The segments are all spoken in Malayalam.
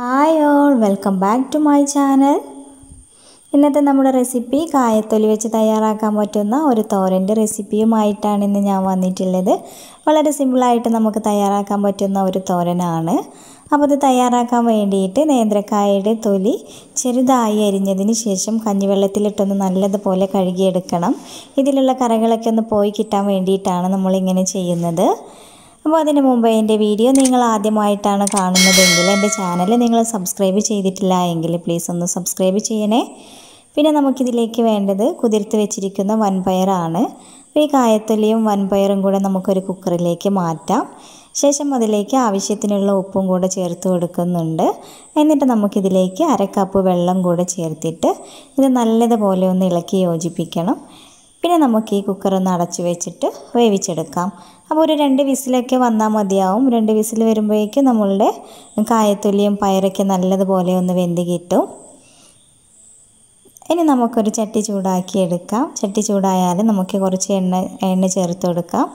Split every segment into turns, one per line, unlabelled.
hi all welcome back to my channel ഇന്നത്തെ നമ്മുടെ റെസിപ്പി കായത്തൊലി വെച്ച് തയ്യാറാക്കാൻ പറ്റുന്ന ഒരു തോരൻ്റെ റെസിപ്പിയുമായിട്ടാണ് ഇന്ന് ഞാൻ വന്നിട്ടുള്ളത് വളരെ സിമ്പിളായിട്ട് നമുക്ക് തയ്യാറാക്കാൻ പറ്റുന്ന ഒരു തോരനാണ് അപ്പോൾ ഇത് തയ്യാറാക്കാൻ വേണ്ടിയിട്ട് നേന്ത്രക്കായയുടെ തൊലി ചെറുതായി അരിഞ്ഞതിന് ശേഷം കഞ്ഞിവെള്ളത്തിലിട്ടൊന്ന് നല്ലതുപോലെ കഴുകിയെടുക്കണം ഇതിലുള്ള കറകളൊക്കെ ഒന്ന് പോയി കിട്ടാൻ വേണ്ടിയിട്ടാണ് നമ്മളിങ്ങനെ ചെയ്യുന്നത് അപ്പോൾ അതിന് മുമ്പ് എൻ്റെ വീഡിയോ നിങ്ങൾ ആദ്യമായിട്ടാണ് കാണുന്നതെങ്കിൽ എൻ്റെ ചാനൽ നിങ്ങൾ സബ്സ്ക്രൈബ് ചെയ്തിട്ടില്ല എങ്കിൽ പ്ലീസ് ഒന്ന് സബ്സ്ക്രൈബ് ചെയ്യണേ പിന്നെ നമുക്കിതിലേക്ക് വേണ്ടത് കുതിർത്ത് വെച്ചിരിക്കുന്ന വൻപയറാണ് അപ്പോൾ ഈ കായത്തൊലിയും വൻപയറും കൂടെ നമുക്കൊരു കുക്കറിലേക്ക് മാറ്റാം ശേഷം അതിലേക്ക് ആവശ്യത്തിനുള്ള ഉപ്പും കൂടെ ചേർത്ത് കൊടുക്കുന്നുണ്ട് എന്നിട്ട് നമുക്കിതിലേക്ക് അര കപ്പ് വെള്ളം കൂടെ ചേർത്തിട്ട് ഇത് നല്ലതുപോലെ ഒന്ന് ഇളക്കി യോജിപ്പിക്കണം പിന്നെ നമുക്ക് ഈ കുക്കർ ഒന്ന് അടച്ചു വെച്ചിട്ട് വേവിച്ചെടുക്കാം അപ്പോൾ ഒരു രണ്ട് വിസിലൊക്കെ വന്നാൽ മതിയാവും രണ്ട് വിസിൽ വരുമ്പോഴേക്കും നമ്മളുടെ കായത്തൊലിയും പയറൊക്കെ നല്ലതുപോലെ ഒന്ന് വെന്ത് കിട്ടും ഇനി നമുക്കൊരു ചട്ടി ചൂടാക്കി എടുക്കാം ചട്ടി ചൂടായാൽ നമുക്ക് കുറച്ച് എണ്ണ എണ്ണ ചേർത്ത് കൊടുക്കാം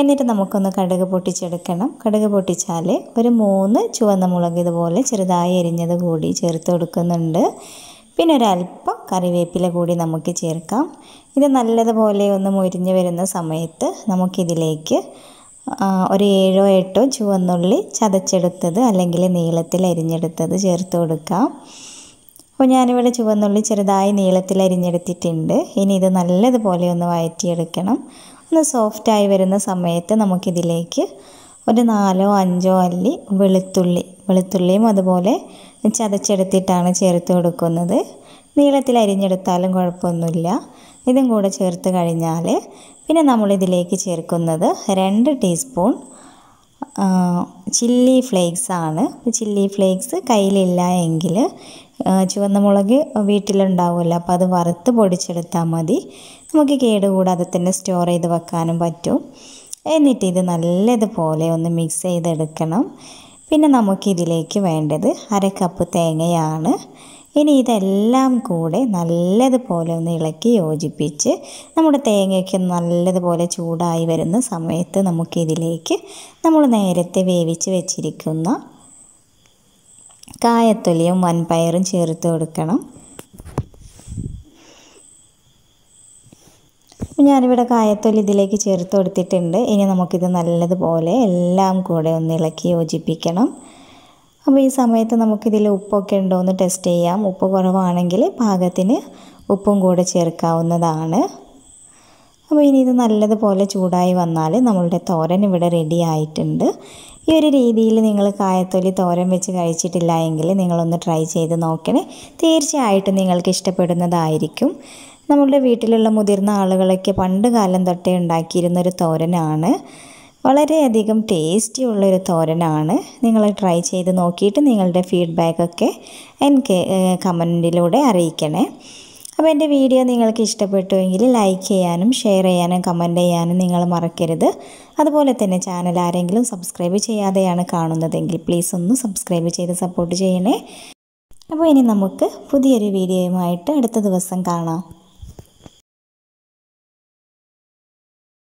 എന്നിട്ട് നമുക്കൊന്ന് കടുക് പൊട്ടിച്ചെടുക്കണം കടുക് പൊട്ടിച്ചാൽ ഒരു മൂന്ന് ചുവന്ന മുളക് ഇതുപോലെ ചെറുതായി എരിഞ്ഞത് കൂടി ചേർത്ത് കൊടുക്കുന്നുണ്ട് പിന്നെ ഒരല്പം കറിവേപ്പില കൂടി നമുക്ക് ചേർക്കാം ഇത് നല്ലതുപോലെ ഒന്ന് മുരിഞ്ഞ് വരുന്ന സമയത്ത് നമുക്കിതിലേക്ക് ഒരു ഏഴോ എട്ടോ ചുവന്നുള്ളി ചതച്ചെടുത്തത് അല്ലെങ്കിൽ നീളത്തിൽ അരിഞ്ഞെടുത്തത് ചേർത്ത് കൊടുക്കാം അപ്പോൾ ഞാനിവിടെ ചുവന്നുള്ളി ചെറുതായി നീളത്തിൽ അരിഞ്ഞെടുത്തിട്ടുണ്ട് ഇനി ഇത് നല്ലതുപോലെ ഒന്ന് വഴറ്റിയെടുക്കണം ഒന്ന് സോഫ്റ്റായി വരുന്ന സമയത്ത് നമുക്കിതിലേക്ക് ഒരു നാലോ അഞ്ചോ അല്ലി വെളുത്തുള്ളി വെളുത്തുള്ളിയും അതുപോലെ ചതച്ചെടുത്തിട്ടാണ് ചേർത്ത് കൊടുക്കുന്നത് നീളത്തിൽ അരിഞ്ഞെടുത്താലും കുഴപ്പമൊന്നുമില്ല ഇതും കൂടെ ചേർത്ത് കഴിഞ്ഞാൽ പിന്നെ നമ്മളിതിലേക്ക് ചേർക്കുന്നത് രണ്ട് ടീസ്പൂൺ ചില്ലി ഫ്ലേക്സ് ആണ് ചില്ലി ഫ്ലേക്സ് കയ്യിലില്ല എങ്കിൽ ചുവന്ന മുളക് വീട്ടിലുണ്ടാവുമല്ലോ അപ്പോൾ അത് വറുത്ത് പൊടിച്ചെടുത്താൽ മതി നമുക്ക് കേടുകൂടാതെ തന്നെ സ്റ്റോർ ചെയ്ത് വെക്കാനും പറ്റും എന്നിട്ട് ഇത് നല്ലതുപോലെ ഒന്ന് മിക്സ് ചെയ്തെടുക്കണം പിന്നെ നമുക്കിതിലേക്ക് വേണ്ടത് അര കപ്പ് തേങ്ങയാണ് ഇനി ഇതെല്ലാം കൂടെ നല്ലതുപോലെ ഒന്ന് ഇളക്കി യോജിപ്പിച്ച് നമ്മുടെ തേങ്ങയ്ക്ക് നല്ലതുപോലെ ചൂടായി വരുന്ന സമയത്ത് നമുക്കിതിലേക്ക് നമ്മൾ നേരത്തെ വേവിച്ച് വെച്ചിരിക്കുന്ന കായത്തൊലിയും വൻപയറും ചേർത്ത് കൊടുക്കണം ഞാനിവിടെ കായത്തൊലി ഇതിലേക്ക് ചേർത്ത് കൊടുത്തിട്ടുണ്ട് ഇനി നമുക്കിത് നല്ലതുപോലെ എല്ലാം കൂടെ ഒന്ന് ഇളക്കി യോജിപ്പിക്കണം അപ്പോൾ ഈ സമയത്ത് നമുക്കിതിൽ ഉപ്പൊക്കെ ഉണ്ടോ എന്ന് ടെസ്റ്റ് ചെയ്യാം ഉപ്പ് കുറവാണെങ്കിൽ പാകത്തിന് ഉപ്പും കൂടെ ചേർക്കാവുന്നതാണ് അപ്പോൾ ഇനി ഇത് നല്ലതുപോലെ ചൂടായി വന്നാൽ നമ്മളുടെ തോരൻ ഇവിടെ റെഡി ആയിട്ടുണ്ട് ഈ ഒരു രീതിയിൽ നിങ്ങൾ കായത്തൊലി തോരൻ വെച്ച് കഴിച്ചിട്ടില്ല എങ്കിൽ നിങ്ങളൊന്ന് ട്രൈ ചെയ്ത് നോക്കണേ തീർച്ചയായിട്ടും നിങ്ങൾക്ക് ഇഷ്ടപ്പെടുന്നതായിരിക്കും നമ്മളുടെ വീട്ടിലുള്ള മുതിർന്ന ആളുകളൊക്കെ പണ്ട് കാലം തൊട്ടേ ഉണ്ടാക്കിയിരുന്നൊരു തോരനാണ് വളരെയധികം ഉള്ളൊരു തോരനാണ് നിങ്ങൾ ട്രൈ ചെയ്ത് നോക്കിയിട്ട് നിങ്ങളുടെ ഫീഡ്ബാക്കൊക്കെ എനിക്ക് കമൻറ്റിലൂടെ അറിയിക്കണേ അപ്പോൾ എൻ്റെ വീഡിയോ നിങ്ങൾക്ക് ഇഷ്ടപ്പെട്ടുവെങ്കിൽ ലൈക്ക് ചെയ്യാനും ഷെയർ ചെയ്യാനും കമൻറ്റ് ചെയ്യാനും നിങ്ങൾ മറക്കരുത് അതുപോലെ തന്നെ ചാനൽ ആരെങ്കിലും സബ്സ്ക്രൈബ് ചെയ്യാതെയാണ് കാണുന്നതെങ്കിൽ പ്ലീസ് ഒന്ന് സബ്സ്ക്രൈബ് ചെയ്ത് സപ്പോർട്ട് ചെയ്യണേ അപ്പോൾ ഇനി നമുക്ക് പുതിയൊരു വീഡിയോയുമായിട്ട് അടുത്ത ദിവസം കാണാം